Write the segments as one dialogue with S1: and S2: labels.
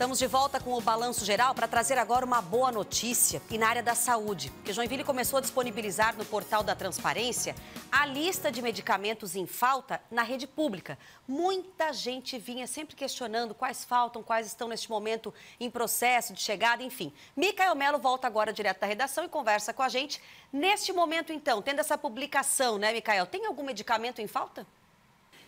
S1: Estamos de volta com o Balanço Geral para trazer agora uma boa notícia e na área da saúde, porque Joinville começou a disponibilizar no portal da Transparência a lista de medicamentos em falta na rede pública. Muita gente vinha sempre questionando quais faltam, quais estão neste momento em processo de chegada, enfim. Micael Melo volta agora direto da redação e conversa com a gente. Neste momento, então, tendo essa publicação, né, Micael, tem algum medicamento em falta?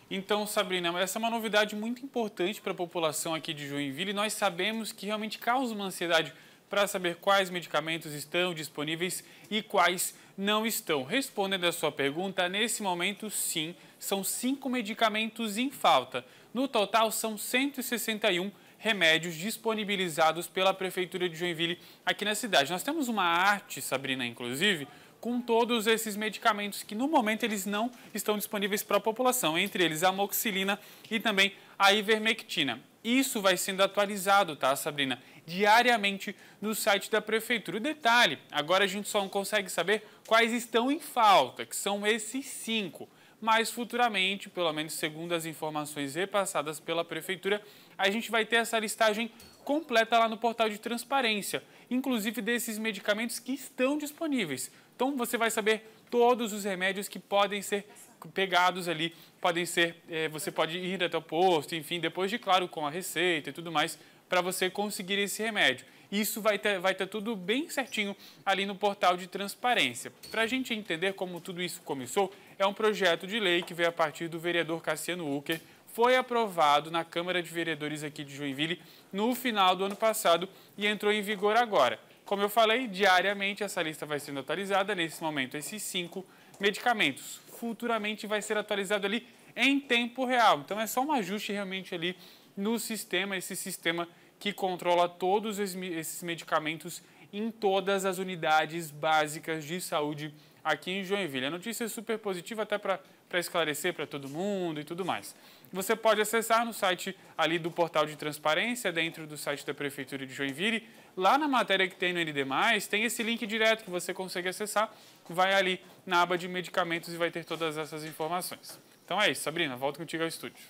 S2: Então, Sabrina, essa é uma novidade muito importante para a população aqui de Joinville e nós sabemos que realmente causa uma ansiedade para saber quais medicamentos estão disponíveis e quais não estão. Respondendo à sua pergunta, nesse momento, sim, são cinco medicamentos em falta. No total, são 161 remédios disponibilizados pela Prefeitura de Joinville aqui na cidade. Nós temos uma arte, Sabrina, inclusive, com todos esses medicamentos que no momento eles não estão disponíveis para a população, entre eles a amoxicilina e também a ivermectina. Isso vai sendo atualizado, tá, Sabrina? Diariamente no site da Prefeitura. O detalhe, agora a gente só não consegue saber quais estão em falta, que são esses cinco mas futuramente, pelo menos segundo as informações repassadas pela Prefeitura, a gente vai ter essa listagem completa lá no portal de transparência, inclusive desses medicamentos que estão disponíveis. Então você vai saber todos os remédios que podem ser pegados ali, podem ser, é, você pode ir até o posto, enfim, depois de claro com a receita e tudo mais, para você conseguir esse remédio. Isso vai ter, vai ter tudo bem certinho ali no portal de transparência. Para a gente entender como tudo isso começou, é um projeto de lei que veio a partir do vereador Cassiano Ucker, foi aprovado na Câmara de Vereadores aqui de Joinville no final do ano passado e entrou em vigor agora. Como eu falei, diariamente essa lista vai sendo atualizada, nesse momento esses cinco medicamentos. Futuramente vai ser atualizado ali em tempo real. Então é só um ajuste realmente ali no sistema, esse sistema que controla todos esses medicamentos em todas as unidades básicas de saúde aqui em Joinville. A é notícia é super positiva até para esclarecer para todo mundo e tudo mais. Você pode acessar no site ali do portal de transparência, dentro do site da Prefeitura de Joinville. Lá na matéria que tem no ND+, tem esse link direto que você consegue acessar. Vai ali na aba de medicamentos e vai ter todas essas informações. Então é isso, Sabrina, volto contigo ao estúdio.